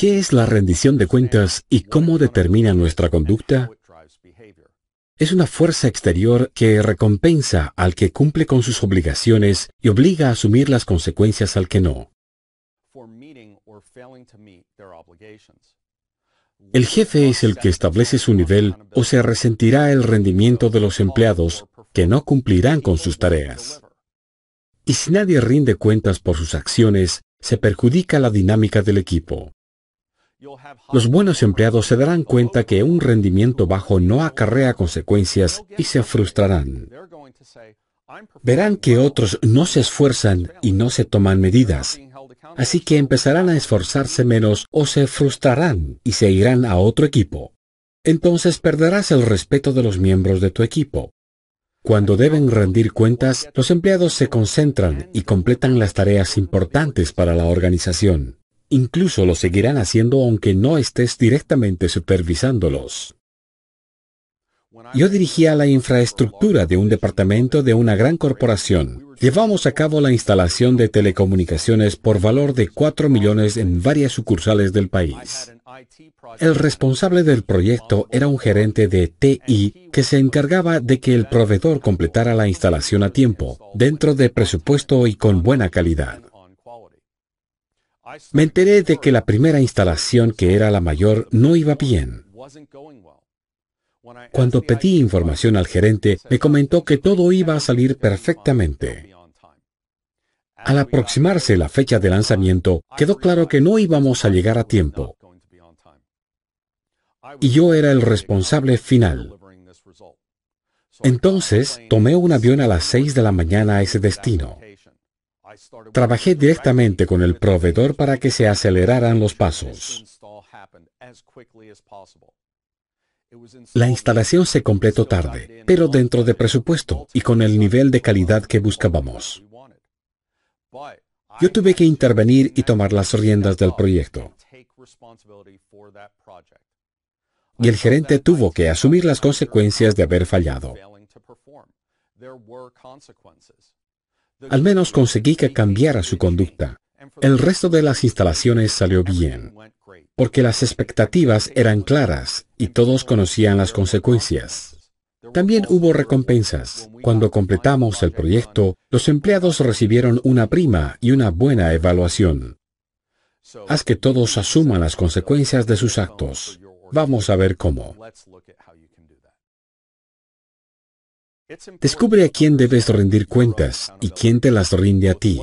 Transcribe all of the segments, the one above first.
¿Qué es la rendición de cuentas y cómo determina nuestra conducta? Es una fuerza exterior que recompensa al que cumple con sus obligaciones y obliga a asumir las consecuencias al que no. El jefe es el que establece su nivel o se resentirá el rendimiento de los empleados que no cumplirán con sus tareas. Y si nadie rinde cuentas por sus acciones, se perjudica la dinámica del equipo. Los buenos empleados se darán cuenta que un rendimiento bajo no acarrea consecuencias y se frustrarán. Verán que otros no se esfuerzan y no se toman medidas. Así que empezarán a esforzarse menos o se frustrarán y se irán a otro equipo. Entonces perderás el respeto de los miembros de tu equipo. Cuando deben rendir cuentas, los empleados se concentran y completan las tareas importantes para la organización. Incluso lo seguirán haciendo aunque no estés directamente supervisándolos. Yo dirigía la infraestructura de un departamento de una gran corporación. Llevamos a cabo la instalación de telecomunicaciones por valor de 4 millones en varias sucursales del país. El responsable del proyecto era un gerente de TI que se encargaba de que el proveedor completara la instalación a tiempo, dentro de presupuesto y con buena calidad. Me enteré de que la primera instalación, que era la mayor, no iba bien. Cuando pedí información al gerente, me comentó que todo iba a salir perfectamente. Al aproximarse la fecha de lanzamiento, quedó claro que no íbamos a llegar a tiempo. Y yo era el responsable final. Entonces, tomé un avión a las 6 de la mañana a ese destino. Trabajé directamente con el proveedor para que se aceleraran los pasos. La instalación se completó tarde, pero dentro de presupuesto y con el nivel de calidad que buscábamos. Yo tuve que intervenir y tomar las riendas del proyecto. Y el gerente tuvo que asumir las consecuencias de haber fallado. Al menos conseguí que cambiara su conducta. El resto de las instalaciones salió bien, porque las expectativas eran claras y todos conocían las consecuencias. También hubo recompensas. Cuando completamos el proyecto, los empleados recibieron una prima y una buena evaluación. Haz que todos asuman las consecuencias de sus actos. Vamos a ver cómo. Descubre a quién debes rendir cuentas y quién te las rinde a ti.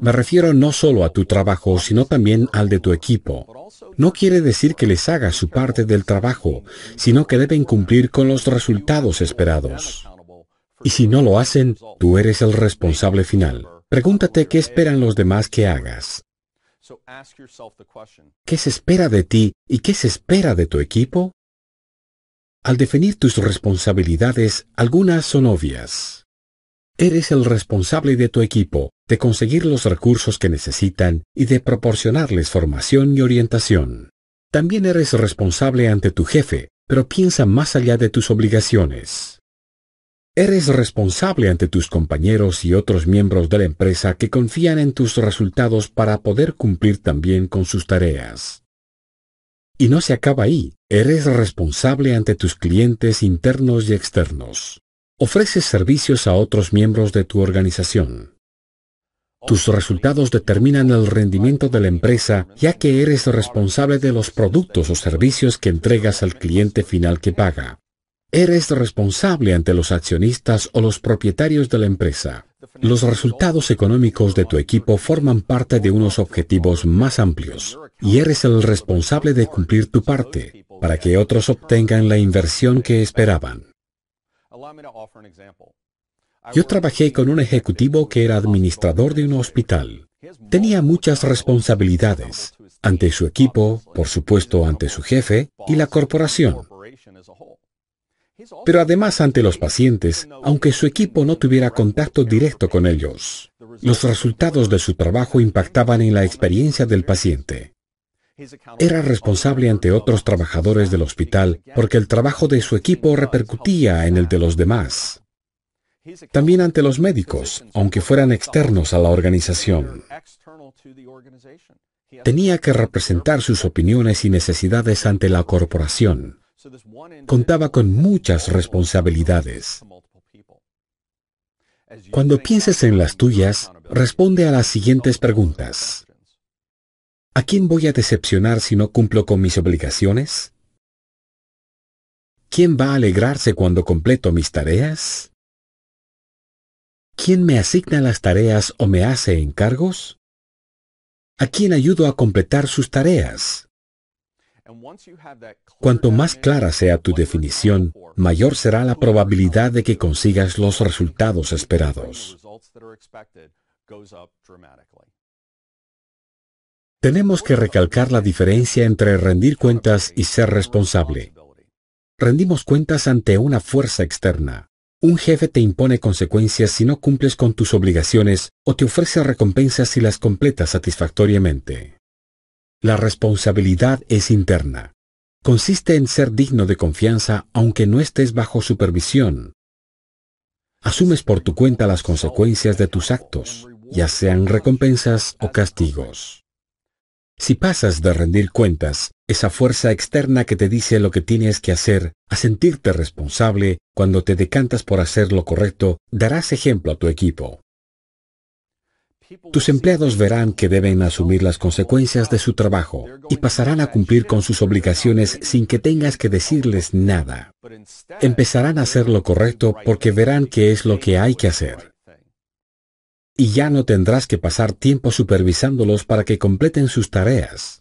Me refiero no solo a tu trabajo, sino también al de tu equipo. No quiere decir que les hagas su parte del trabajo, sino que deben cumplir con los resultados esperados. Y si no lo hacen, tú eres el responsable final. Pregúntate qué esperan los demás que hagas. ¿Qué se espera de ti y qué se espera de tu equipo? Al definir tus responsabilidades, algunas son obvias. Eres el responsable de tu equipo, de conseguir los recursos que necesitan y de proporcionarles formación y orientación. También eres responsable ante tu jefe, pero piensa más allá de tus obligaciones. Eres responsable ante tus compañeros y otros miembros de la empresa que confían en tus resultados para poder cumplir también con sus tareas. Y no se acaba ahí. Eres responsable ante tus clientes internos y externos. Ofreces servicios a otros miembros de tu organización. Tus resultados determinan el rendimiento de la empresa ya que eres responsable de los productos o servicios que entregas al cliente final que paga. Eres responsable ante los accionistas o los propietarios de la empresa. Los resultados económicos de tu equipo forman parte de unos objetivos más amplios y eres el responsable de cumplir tu parte para que otros obtengan la inversión que esperaban. Yo trabajé con un ejecutivo que era administrador de un hospital. Tenía muchas responsabilidades ante su equipo, por supuesto ante su jefe y la corporación. Pero además ante los pacientes, aunque su equipo no tuviera contacto directo con ellos, los resultados de su trabajo impactaban en la experiencia del paciente. Era responsable ante otros trabajadores del hospital porque el trabajo de su equipo repercutía en el de los demás. También ante los médicos, aunque fueran externos a la organización. Tenía que representar sus opiniones y necesidades ante la corporación contaba con muchas responsabilidades. Cuando pienses en las tuyas, responde a las siguientes preguntas. ¿A quién voy a decepcionar si no cumplo con mis obligaciones? ¿Quién va a alegrarse cuando completo mis tareas? ¿Quién me asigna las tareas o me hace encargos? ¿A quién ayudo a completar sus tareas? Cuanto más clara sea tu definición, mayor será la probabilidad de que consigas los resultados esperados. Tenemos que recalcar la diferencia entre rendir cuentas y ser responsable. Rendimos cuentas ante una fuerza externa. Un jefe te impone consecuencias si no cumples con tus obligaciones o te ofrece recompensas si las completas satisfactoriamente. La responsabilidad es interna. Consiste en ser digno de confianza aunque no estés bajo supervisión. Asumes por tu cuenta las consecuencias de tus actos, ya sean recompensas o castigos. Si pasas de rendir cuentas, esa fuerza externa que te dice lo que tienes que hacer, a sentirte responsable, cuando te decantas por hacer lo correcto, darás ejemplo a tu equipo. Tus empleados verán que deben asumir las consecuencias de su trabajo y pasarán a cumplir con sus obligaciones sin que tengas que decirles nada. Empezarán a hacer lo correcto porque verán que es lo que hay que hacer. Y ya no tendrás que pasar tiempo supervisándolos para que completen sus tareas.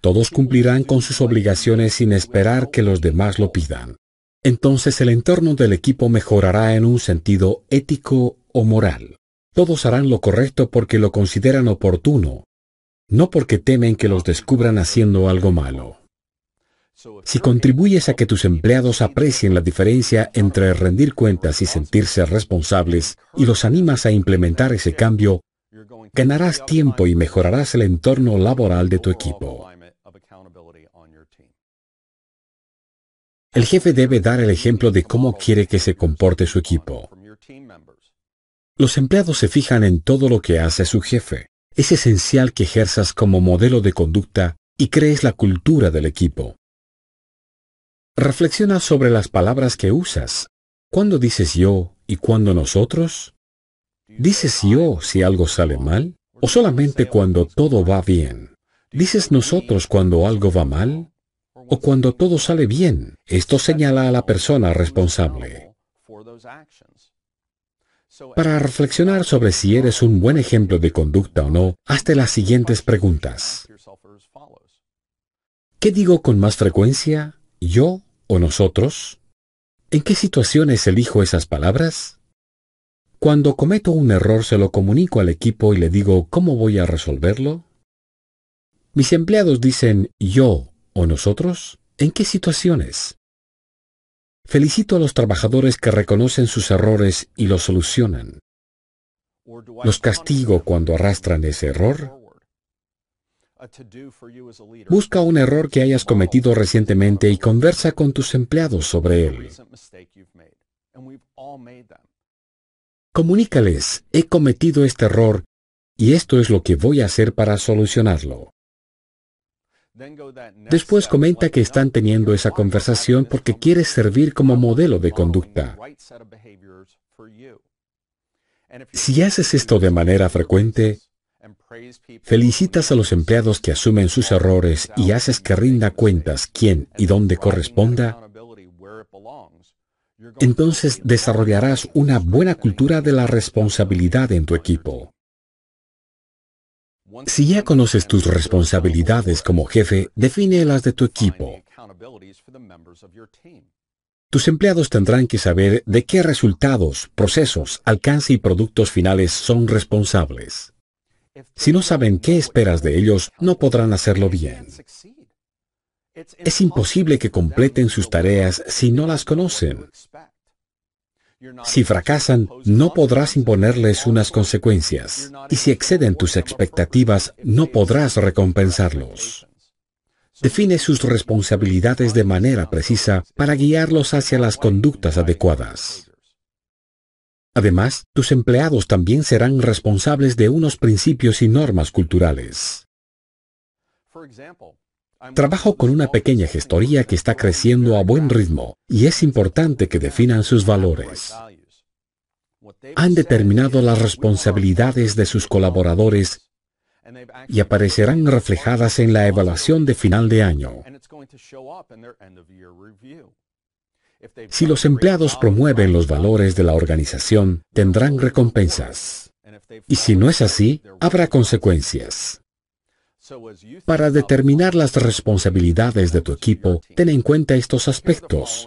Todos cumplirán con sus obligaciones sin esperar que los demás lo pidan. Entonces el entorno del equipo mejorará en un sentido ético o moral. Todos harán lo correcto porque lo consideran oportuno, no porque temen que los descubran haciendo algo malo. Si contribuyes a que tus empleados aprecien la diferencia entre rendir cuentas y sentirse responsables y los animas a implementar ese cambio, ganarás tiempo y mejorarás el entorno laboral de tu equipo. El jefe debe dar el ejemplo de cómo quiere que se comporte su equipo. Los empleados se fijan en todo lo que hace su jefe. Es esencial que ejerzas como modelo de conducta y crees la cultura del equipo. Reflexiona sobre las palabras que usas. ¿Cuándo dices yo y cuándo nosotros? ¿Dices yo si algo sale mal o solamente cuando todo va bien? ¿Dices nosotros cuando algo va mal o cuando todo sale bien? Esto señala a la persona responsable. Eh, para reflexionar sobre si eres un buen ejemplo de conducta o no, hazte las siguientes preguntas. ¿Qué digo con más frecuencia? ¿Yo o nosotros? ¿En qué situaciones elijo esas palabras? Cuando cometo un error se lo comunico al equipo y le digo cómo voy a resolverlo. Mis empleados dicen yo o nosotros. ¿En qué situaciones? Felicito a los trabajadores que reconocen sus errores y los solucionan. ¿Los castigo cuando arrastran ese error? Busca un error que hayas cometido recientemente y conversa con tus empleados sobre él. Comunícales, he cometido este error y esto es lo que voy a hacer para solucionarlo. Después comenta que están teniendo esa conversación porque quieres servir como modelo de conducta. Si haces esto de manera frecuente, felicitas a los empleados que asumen sus errores y haces que rinda cuentas quién y dónde corresponda, entonces desarrollarás una buena cultura de la responsabilidad en tu equipo. Si ya conoces tus responsabilidades como jefe, define las de tu equipo. Tus empleados tendrán que saber de qué resultados, procesos, alcance y productos finales son responsables. Si no saben qué esperas de ellos, no podrán hacerlo bien. Es imposible que completen sus tareas si no las conocen. Si fracasan, no podrás imponerles unas consecuencias, y si exceden tus expectativas, no podrás recompensarlos. Define sus responsabilidades de manera precisa para guiarlos hacia las conductas adecuadas. Además, tus empleados también serán responsables de unos principios y normas culturales. Trabajo con una pequeña gestoría que está creciendo a buen ritmo y es importante que definan sus valores. Han determinado las responsabilidades de sus colaboradores y aparecerán reflejadas en la evaluación de final de año. Si los empleados promueven los valores de la organización, tendrán recompensas. Y si no es así, habrá consecuencias. Para determinar las responsabilidades de tu equipo, ten en cuenta estos aspectos.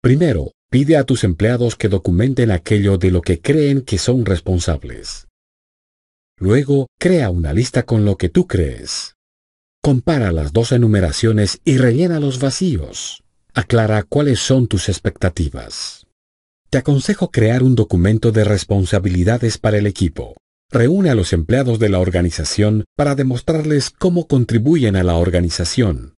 Primero, pide a tus empleados que documenten aquello de lo que creen que son responsables. Luego, crea una lista con lo que tú crees. Compara las dos enumeraciones y rellena los vacíos. Aclara cuáles son tus expectativas. Te aconsejo crear un documento de responsabilidades para el equipo reúne a los empleados de la organización para demostrarles cómo contribuyen a la organización.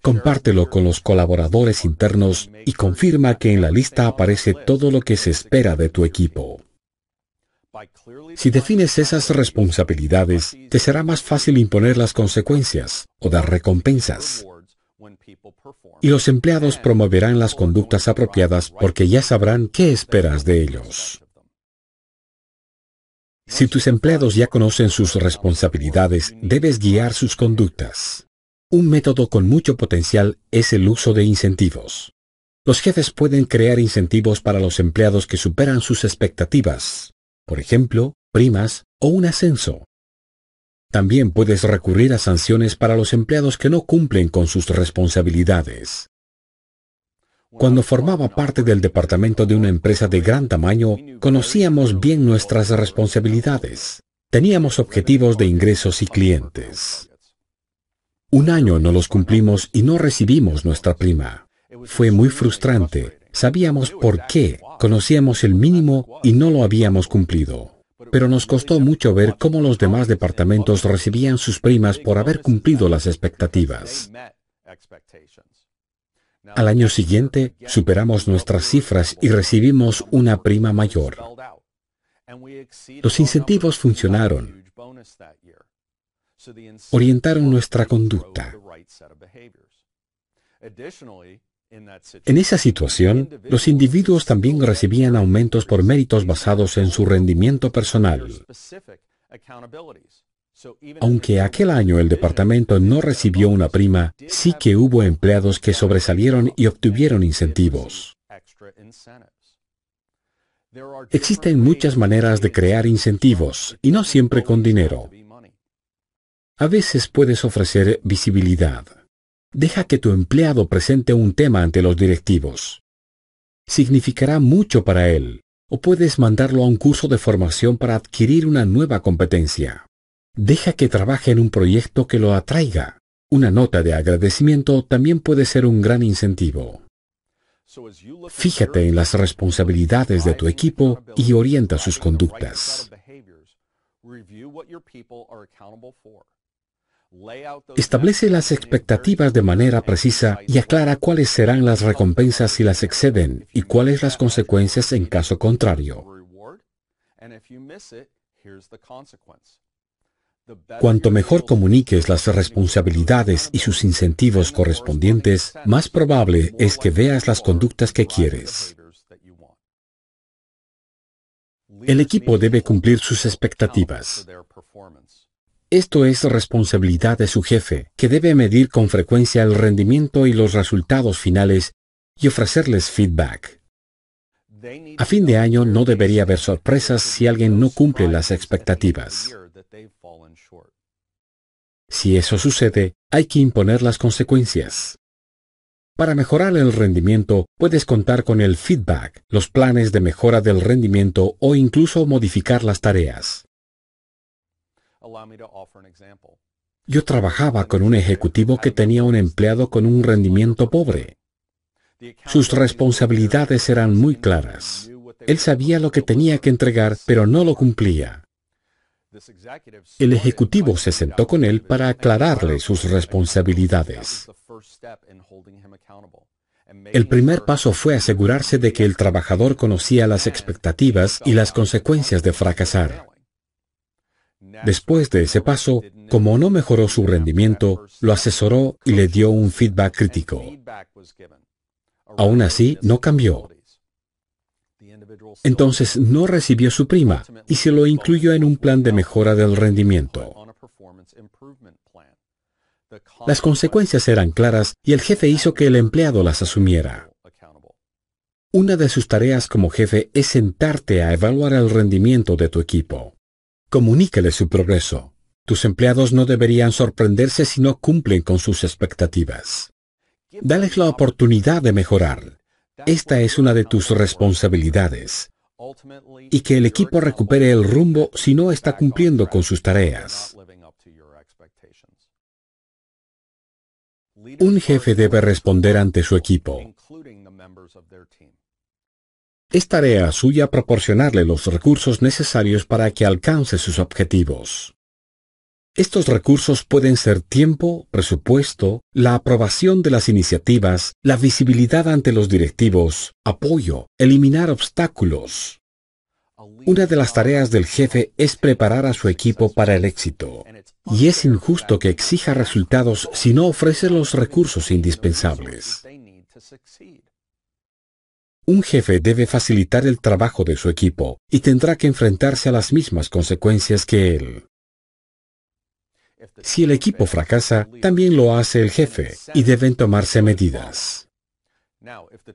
Compártelo con los colaboradores internos y confirma que en la lista aparece todo lo que se espera de tu equipo. Si defines esas responsabilidades, te será más fácil imponer las consecuencias o dar recompensas. Y los empleados promoverán las conductas apropiadas porque ya sabrán qué esperas de ellos. Si tus empleados ya conocen sus responsabilidades, debes guiar sus conductas. Un método con mucho potencial es el uso de incentivos. Los jefes pueden crear incentivos para los empleados que superan sus expectativas, por ejemplo, primas o un ascenso. También puedes recurrir a sanciones para los empleados que no cumplen con sus responsabilidades, cuando formaba parte del departamento de una empresa de gran tamaño, conocíamos bien nuestras responsabilidades. Teníamos objetivos de ingresos y clientes. Un año no los cumplimos y no recibimos nuestra prima. Fue muy frustrante. Sabíamos por qué, conocíamos el mínimo y no lo habíamos cumplido. Pero nos costó mucho ver cómo los demás departamentos recibían sus primas por haber cumplido las expectativas. Al año siguiente superamos nuestras cifras y recibimos una prima mayor. Los incentivos funcionaron. Orientaron nuestra conducta. En esa situación, los individuos también recibían aumentos por méritos basados en su rendimiento personal. Aunque aquel año el departamento no recibió una prima, sí que hubo empleados que sobresalieron y obtuvieron incentivos. Existen muchas maneras de crear incentivos, y no siempre con dinero. A veces puedes ofrecer visibilidad. Deja que tu empleado presente un tema ante los directivos. Significará mucho para él, o puedes mandarlo a un curso de formación para adquirir una nueva competencia. Deja que trabaje en un proyecto que lo atraiga. Una nota de agradecimiento también puede ser un gran incentivo. Fíjate en las responsabilidades de tu equipo y orienta sus conductas. Establece las expectativas de manera precisa y aclara cuáles serán las recompensas si las exceden y cuáles las consecuencias en caso contrario. Cuanto mejor comuniques las responsabilidades y sus incentivos correspondientes, más probable es que veas las conductas que quieres. El equipo debe cumplir sus expectativas. Esto es responsabilidad de su jefe, que debe medir con frecuencia el rendimiento y los resultados finales y ofrecerles feedback. A fin de año no debería haber sorpresas si alguien no cumple las expectativas. Si eso sucede, hay que imponer las consecuencias. Para mejorar el rendimiento, puedes contar con el feedback, los planes de mejora del rendimiento o incluso modificar las tareas. Yo trabajaba con un ejecutivo que tenía un empleado con un rendimiento pobre. Sus responsabilidades eran muy claras. Él sabía lo que tenía que entregar, pero no lo cumplía. El ejecutivo se sentó con él para aclararle sus responsabilidades. El primer paso fue asegurarse de que el trabajador conocía las expectativas y las consecuencias de fracasar. Después de ese paso, como no mejoró su rendimiento, lo asesoró y le dio un feedback crítico. Aún así, no cambió. Entonces no recibió su prima y se lo incluyó en un plan de mejora del rendimiento. Las consecuencias eran claras y el jefe hizo que el empleado las asumiera. Una de sus tareas como jefe es sentarte a evaluar el rendimiento de tu equipo. Comunícale su progreso. Tus empleados no deberían sorprenderse si no cumplen con sus expectativas. Dales la oportunidad de mejorar. Esta es una de tus responsabilidades y que el equipo recupere el rumbo si no está cumpliendo con sus tareas. Un jefe debe responder ante su equipo. Es tarea suya proporcionarle los recursos necesarios para que alcance sus objetivos. Estos recursos pueden ser tiempo, presupuesto, la aprobación de las iniciativas, la visibilidad ante los directivos, apoyo, eliminar obstáculos. Una de las tareas del jefe es preparar a su equipo para el éxito, y es injusto que exija resultados si no ofrece los recursos indispensables. Un jefe debe facilitar el trabajo de su equipo y tendrá que enfrentarse a las mismas consecuencias que él. Si el equipo fracasa, también lo hace el jefe y deben tomarse medidas.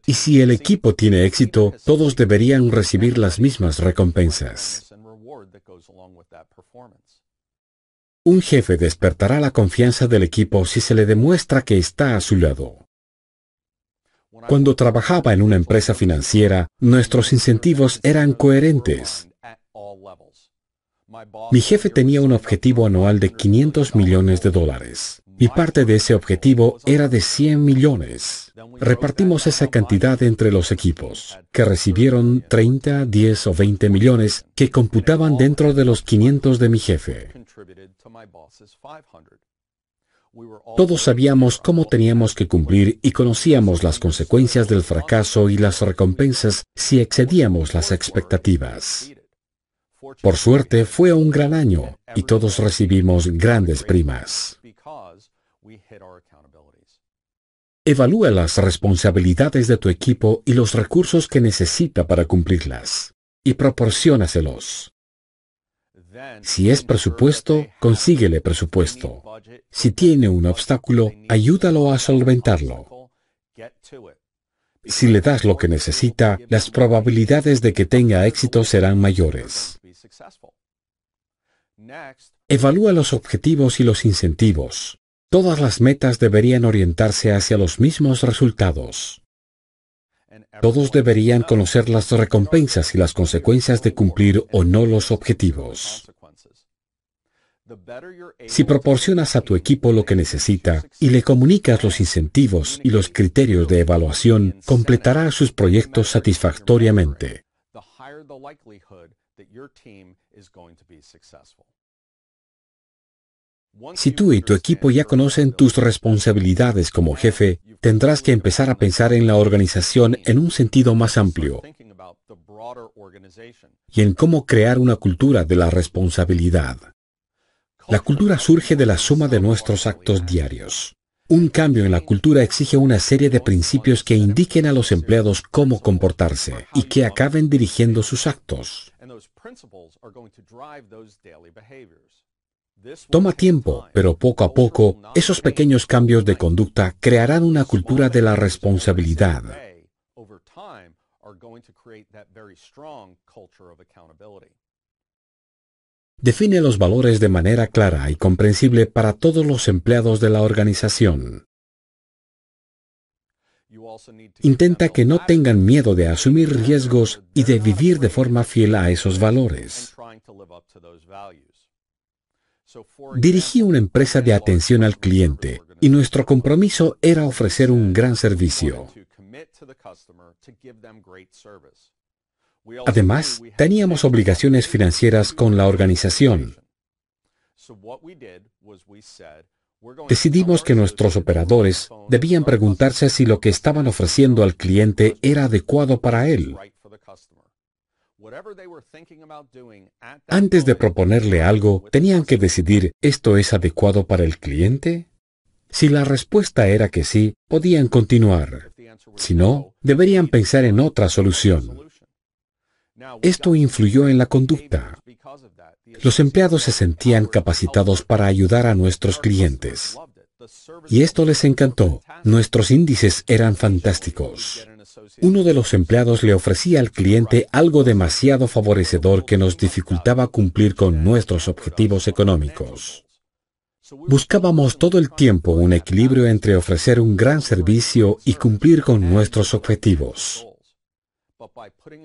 Y si el equipo tiene éxito, todos deberían recibir las mismas recompensas. Un jefe despertará la confianza del equipo si se le demuestra que está a su lado. Cuando trabajaba en una empresa financiera, nuestros incentivos eran coherentes. Mi jefe tenía un objetivo anual de 500 millones de dólares y parte de ese objetivo era de 100 millones. Repartimos esa cantidad entre los equipos, que recibieron 30, 10 o 20 millones que computaban dentro de los 500 de mi jefe. Todos sabíamos cómo teníamos que cumplir y conocíamos las consecuencias del fracaso y las recompensas si excedíamos las expectativas. Por suerte fue un gran año y todos recibimos grandes primas. Evalúa las responsabilidades de tu equipo y los recursos que necesita para cumplirlas y proporcionaselos. Si es presupuesto, consíguele presupuesto. Si tiene un obstáculo, ayúdalo a solventarlo. Si le das lo que necesita, las probabilidades de que tenga éxito serán mayores. Evalúa los objetivos y los incentivos. Todas las metas deberían orientarse hacia los mismos resultados. Todos deberían conocer las recompensas y las consecuencias de cumplir o no los objetivos. Si proporcionas a tu equipo lo que necesita y le comunicas los incentivos y los criterios de evaluación, completará sus proyectos satisfactoriamente. Si tú y tu equipo ya conocen tus responsabilidades como jefe, tendrás que empezar a pensar en la organización en un sentido más amplio y en cómo crear una cultura de la responsabilidad. La cultura surge de la suma de nuestros actos diarios. Un cambio en la cultura exige una serie de principios que indiquen a los empleados cómo comportarse y que acaben dirigiendo sus actos. Toma tiempo, pero poco a poco esos pequeños cambios de conducta crearán una cultura de la responsabilidad define los valores de manera clara y comprensible para todos los empleados de la organización. Intenta que no tengan miedo de asumir riesgos y de vivir de forma fiel a esos valores. Dirigí una empresa de atención al cliente y nuestro compromiso era ofrecer un gran servicio. Además, teníamos obligaciones financieras con la organización. Decidimos que nuestros operadores debían preguntarse si lo que estaban ofreciendo al cliente era adecuado para él. Antes de proponerle algo, tenían que decidir, ¿esto es adecuado para el cliente? Si la respuesta era que sí, podían continuar. Si no, deberían pensar en otra solución. Esto influyó en la conducta. Los empleados se sentían capacitados para ayudar a nuestros clientes. Y esto les encantó. Nuestros índices eran fantásticos. Uno de los empleados le ofrecía al cliente algo demasiado favorecedor que nos dificultaba cumplir con nuestros objetivos económicos. Buscábamos todo el tiempo un equilibrio entre ofrecer un gran servicio y cumplir con nuestros objetivos.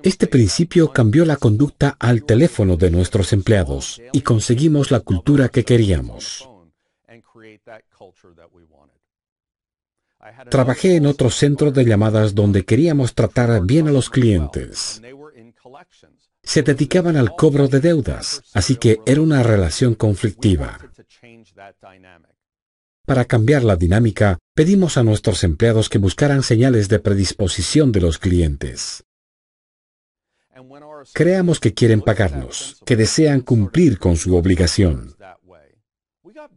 Este principio cambió la conducta al teléfono de nuestros empleados y conseguimos la cultura que queríamos. Trabajé en otro centro de llamadas donde queríamos tratar bien a los clientes. Se dedicaban al cobro de deudas, así que era una relación conflictiva. Para cambiar la dinámica, pedimos a nuestros empleados que buscaran señales de predisposición de los clientes. Creamos que quieren pagarnos, que desean cumplir con su obligación.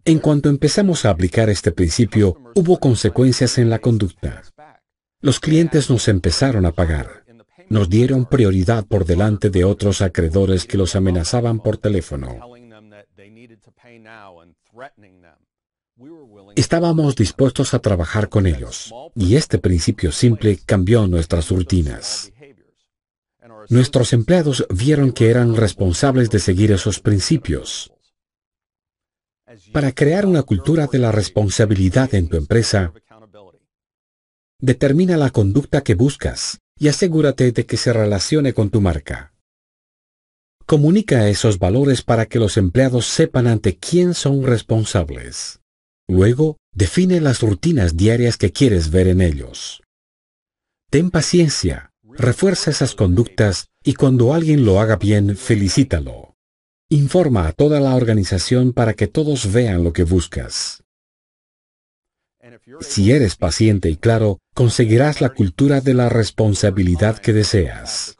En cuanto empezamos a aplicar este principio, hubo consecuencias en la conducta. Los clientes nos empezaron a pagar. Nos dieron prioridad por delante de otros acreedores que los amenazaban por teléfono. Estábamos dispuestos a trabajar con ellos, y este principio simple cambió nuestras rutinas. Nuestros empleados vieron que eran responsables de seguir esos principios. Para crear una cultura de la responsabilidad en tu empresa, determina la conducta que buscas y asegúrate de que se relacione con tu marca. Comunica esos valores para que los empleados sepan ante quién son responsables. Luego, define las rutinas diarias que quieres ver en ellos. Ten paciencia Refuerza esas conductas y cuando alguien lo haga bien, felicítalo. Informa a toda la organización para que todos vean lo que buscas. Si eres paciente y claro, conseguirás la cultura de la responsabilidad que deseas.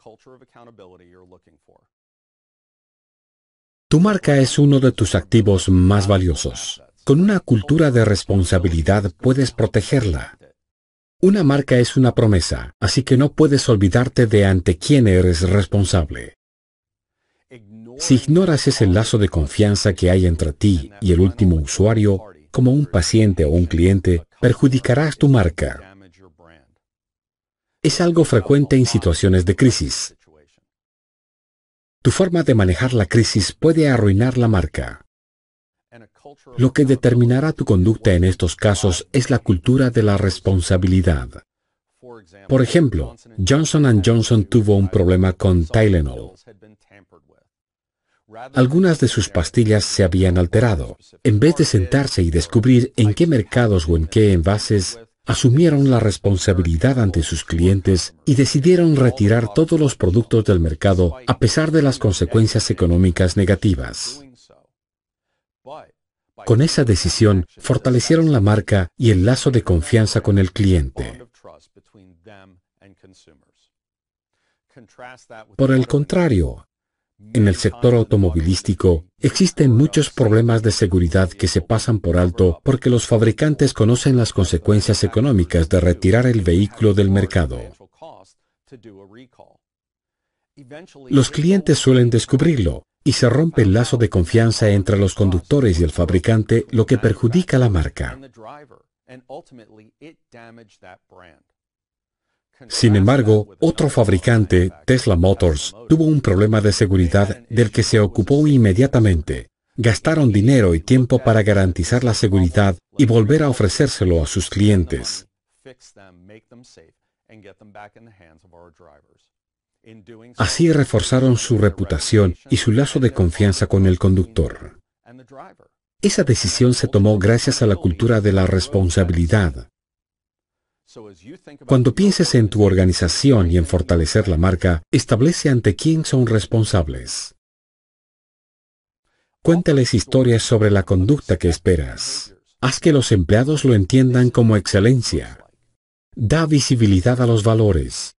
Tu marca es uno de tus activos más valiosos. Con una cultura de responsabilidad puedes protegerla, una marca es una promesa, así que no puedes olvidarte de ante quién eres responsable. Si ignoras ese lazo de confianza que hay entre ti y el último usuario, como un paciente o un cliente, perjudicarás tu marca. Es algo frecuente en situaciones de crisis. Tu forma de manejar la crisis puede arruinar la marca. Lo que determinará tu conducta en estos casos es la cultura de la responsabilidad. Por ejemplo, Johnson Johnson tuvo un problema con Tylenol. Algunas de sus pastillas se habían alterado. En vez de sentarse y descubrir en qué mercados o en qué envases, asumieron la responsabilidad ante sus clientes y decidieron retirar todos los productos del mercado a pesar de las consecuencias económicas negativas. Con esa decisión, fortalecieron la marca y el lazo de confianza con el cliente. Por el contrario, en el sector automovilístico existen muchos problemas de seguridad que se pasan por alto porque los fabricantes conocen las consecuencias económicas de retirar el vehículo del mercado. Los clientes suelen descubrirlo y se rompe el lazo de confianza entre los conductores y el fabricante, lo que perjudica la marca. Sin embargo, otro fabricante, Tesla Motors, tuvo un problema de seguridad del que se ocupó inmediatamente. Gastaron dinero y tiempo para garantizar la seguridad y volver a ofrecérselo a sus clientes. Así reforzaron su reputación y su lazo de confianza con el conductor. Esa decisión se tomó gracias a la cultura de la responsabilidad. Cuando pienses en tu organización y en fortalecer la marca, establece ante quién son responsables. Cuéntales historias sobre la conducta que esperas. Haz que los empleados lo entiendan como excelencia. Da visibilidad a los valores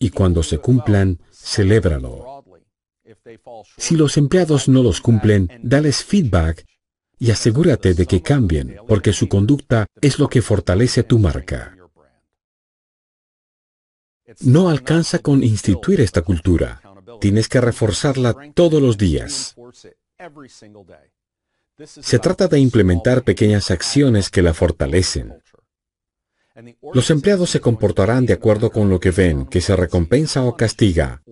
y cuando se cumplan, celébralo. Si los empleados no los cumplen, dales feedback y asegúrate de que cambien, porque su conducta es lo que fortalece tu marca. No alcanza con instituir esta cultura. Tienes que reforzarla todos los días. Se trata de implementar pequeñas acciones que la fortalecen. Los empleados se comportarán de acuerdo con lo que ven, que se recompensa o castiga.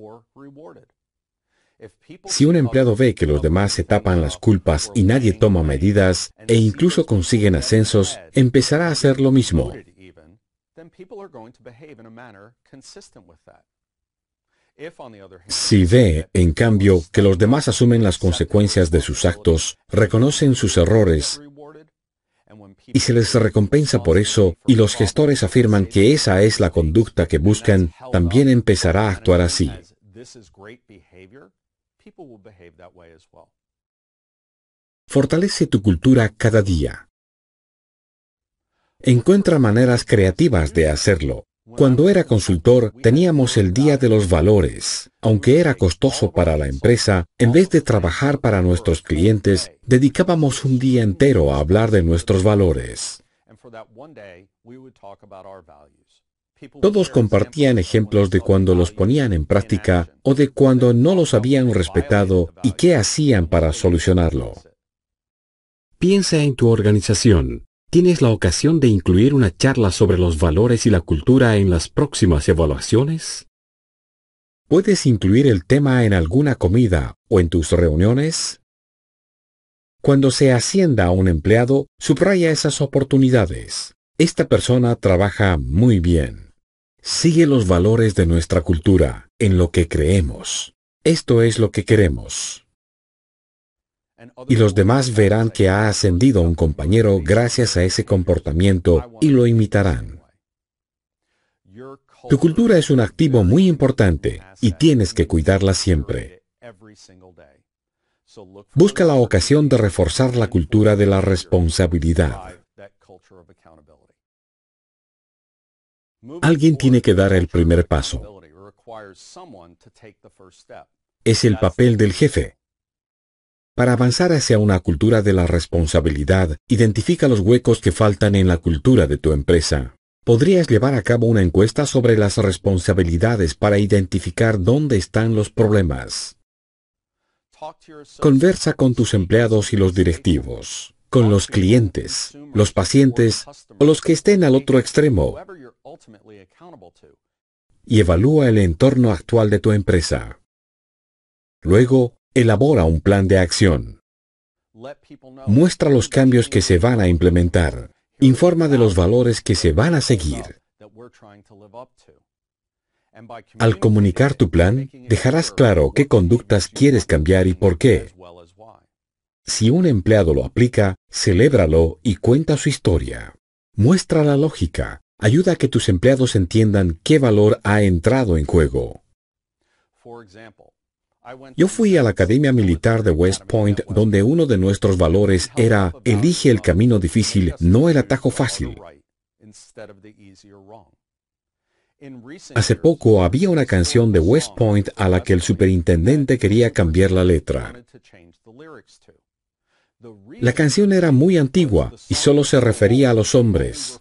Si un empleado ve que los demás se tapan las culpas y nadie toma medidas e incluso consiguen ascensos, empezará a hacer lo mismo. Si ve, en cambio, que los demás asumen las consecuencias de sus actos, reconocen sus errores y se les recompensa por eso, y los gestores afirman que esa es la conducta que buscan, también empezará a actuar así. Fortalece tu cultura cada día. Encuentra maneras creativas de hacerlo. Cuando era consultor, teníamos el Día de los Valores. Aunque era costoso para la empresa, en vez de trabajar para nuestros clientes, dedicábamos un día entero a hablar de nuestros valores. Todos compartían ejemplos de cuando los ponían en práctica o de cuando no los habían respetado y qué hacían para solucionarlo. Piensa en tu organización tienes la ocasión de incluir una charla sobre los valores y la cultura en las próximas evaluaciones? ¿Puedes incluir el tema en alguna comida o en tus reuniones? Cuando se ascienda a un empleado, subraya esas oportunidades. Esta persona trabaja muy bien. Sigue los valores de nuestra cultura, en lo que creemos. Esto es lo que queremos y los demás verán que ha ascendido un compañero gracias a ese comportamiento y lo imitarán. Tu cultura es un activo muy importante y tienes que cuidarla siempre. Busca la ocasión de reforzar la cultura de la responsabilidad. Alguien tiene que dar el primer paso. Es el papel del jefe, para avanzar hacia una cultura de la responsabilidad, identifica los huecos que faltan en la cultura de tu empresa. Podrías llevar a cabo una encuesta sobre las responsabilidades para identificar dónde están los problemas. Conversa con tus empleados y los directivos, con los clientes, los pacientes o los que estén al otro extremo y evalúa el entorno actual de tu empresa. Luego, Elabora un plan de acción. Muestra los cambios que se van a implementar. Informa de los valores que se van a seguir. Al comunicar tu plan, dejarás claro qué conductas quieres cambiar y por qué. Si un empleado lo aplica, celébralo y cuenta su historia. Muestra la lógica. Ayuda a que tus empleados entiendan qué valor ha entrado en juego. Yo fui a la Academia Militar de West Point, donde uno de nuestros valores era elige el camino difícil, no el atajo fácil. Hace poco había una canción de West Point a la que el superintendente quería cambiar la letra. La canción era muy antigua y solo se refería a los hombres.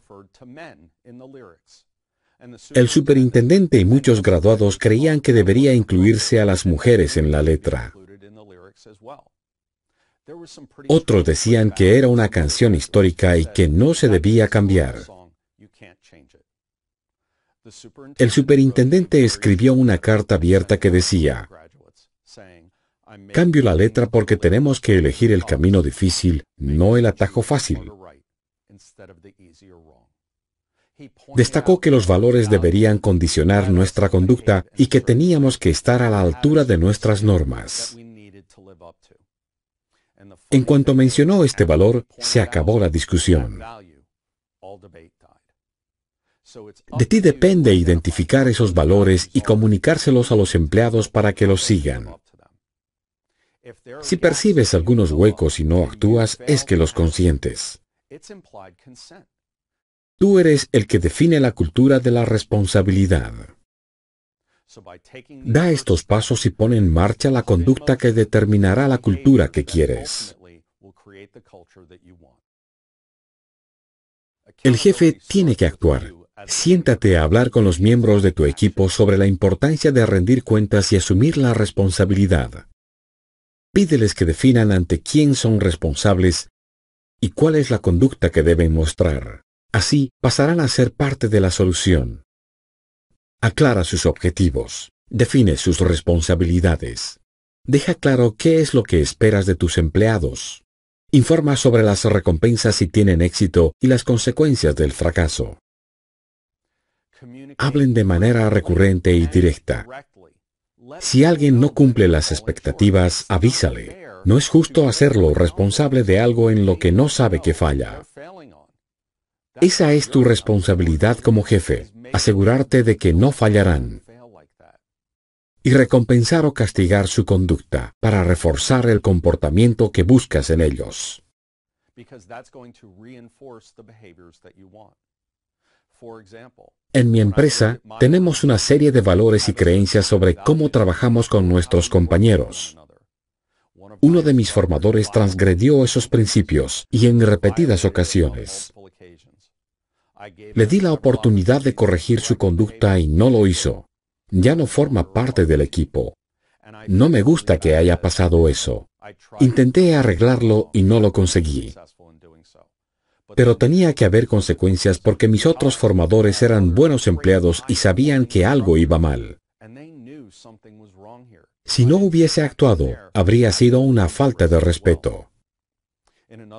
El superintendente y muchos graduados creían que debería incluirse a las mujeres en la letra. Otros decían que era una canción histórica y que no se debía cambiar. El superintendente escribió una carta abierta que decía, Cambio la letra porque tenemos que elegir el camino difícil, no el atajo fácil. Destacó que los valores deberían condicionar nuestra conducta y que teníamos que estar a la altura de nuestras normas. En cuanto mencionó este valor, se acabó la discusión. De ti depende identificar esos valores y comunicárselos a los empleados para que los sigan. Si percibes algunos huecos y no actúas, es que los consientes. Tú eres el que define la cultura de la responsabilidad. Da estos pasos y pone en marcha la conducta que determinará la cultura que quieres. El jefe tiene que actuar. Siéntate a hablar con los miembros de tu equipo sobre la importancia de rendir cuentas y asumir la responsabilidad. Pídeles que definan ante quién son responsables y cuál es la conducta que deben mostrar. Así pasarán a ser parte de la solución. Aclara sus objetivos, define sus responsabilidades, deja claro qué es lo que esperas de tus empleados, informa sobre las recompensas si tienen éxito y las consecuencias del fracaso. Hablen de manera recurrente y directa. Si alguien no cumple las expectativas, avísale. No es justo hacerlo responsable de algo en lo que no sabe que falla. Esa es tu responsabilidad como jefe, asegurarte de que no fallarán y recompensar o castigar su conducta para reforzar el comportamiento que buscas en ellos. En mi empresa tenemos una serie de valores y creencias sobre cómo trabajamos con nuestros compañeros. Uno de mis formadores transgredió esos principios y en repetidas ocasiones. Le di la oportunidad de corregir su conducta y no lo hizo. Ya no forma parte del equipo. No me gusta que haya pasado eso. Intenté arreglarlo y no lo conseguí. Pero tenía que haber consecuencias porque mis otros formadores eran buenos empleados y sabían que algo iba mal. Si no hubiese actuado, habría sido una falta de respeto.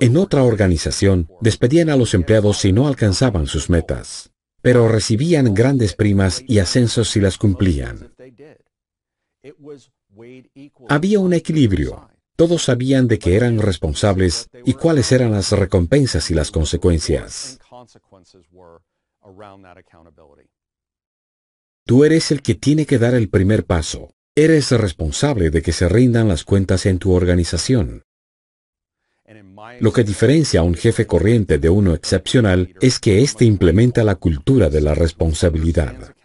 En otra organización, despedían a los empleados si no alcanzaban sus metas, pero recibían grandes primas y ascensos si las cumplían. Había un equilibrio. Todos sabían de qué eran responsables y cuáles eran las recompensas y las consecuencias. Tú eres el que tiene que dar el primer paso. Eres responsable de que se rindan las cuentas en tu organización. Lo que diferencia a un jefe corriente de uno excepcional es que este implementa la cultura de la responsabilidad.